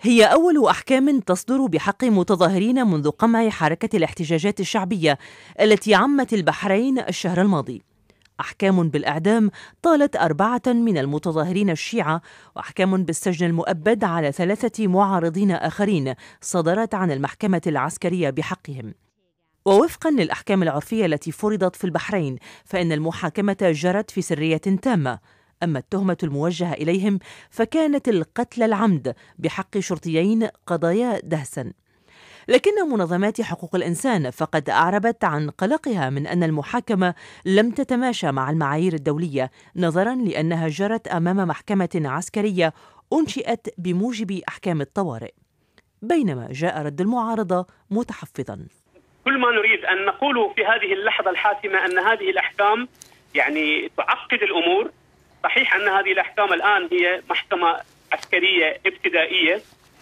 هي أول أحكام تصدر بحق متظاهرين منذ قمع حركة الاحتجاجات الشعبية التي عمت البحرين الشهر الماضي. أحكام بالإعدام طالت أربعة من المتظاهرين الشيعة وأحكام بالسجن المؤبد على ثلاثة معارضين آخرين صدرت عن المحكمة العسكرية بحقهم. ووفقا للأحكام العرفية التي فرضت في البحرين فإن المحاكمة جرت في سرية تامة أما التهمة الموجهة إليهم فكانت القتل العمد بحق شرطيين قضايا دهسا لكن منظمات حقوق الإنسان فقد أعربت عن قلقها من أن المحاكمة لم تتماشى مع المعايير الدولية نظرا لأنها جرت أمام محكمة عسكرية أنشئت بموجب أحكام الطوارئ بينما جاء رد المعارضة متحفظا كل ما نريد أن نقوله في هذه اللحظة الحاسمة أن هذه الأحكام يعني تعقد الأمور صحيح أن هذه الأحكام الآن هي محكمة عسكرية ابتدائية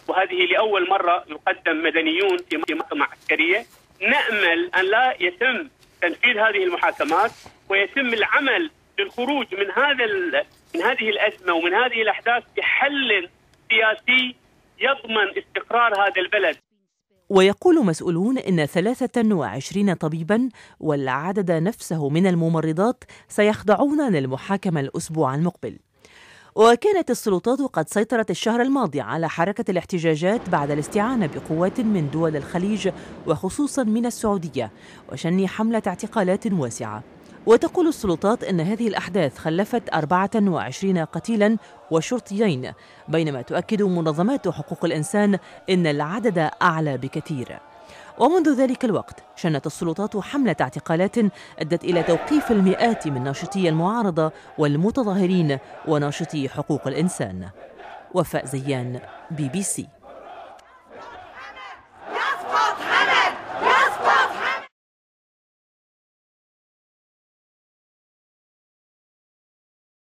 وهذه لأول مرة يقدم مدنيون في محكمة عسكرية نأمل أن لا يتم تنفيذ هذه المحاكمات ويتم العمل للخروج من هذا من هذه الأزمة ومن هذه الأحداث بحل سياسي يضمن استقرار هذا البلد ويقول مسؤولون إن 23 طبيبا والعدد نفسه من الممرضات سيخضعون للمحاكمة الأسبوع المقبل وكانت السلطات قد سيطرت الشهر الماضي على حركة الاحتجاجات بعد الاستعانة بقوات من دول الخليج وخصوصا من السعودية وشن حملة اعتقالات واسعة وتقول السلطات أن هذه الأحداث خلفت 24 قتيلا وشرطيين بينما تؤكد منظمات حقوق الإنسان أن العدد أعلى بكثير ومنذ ذلك الوقت شنت السلطات حملة اعتقالات أدت إلى توقيف المئات من ناشطي المعارضة والمتظاهرين وناشطي حقوق الإنسان وفاء زيان بي بي سي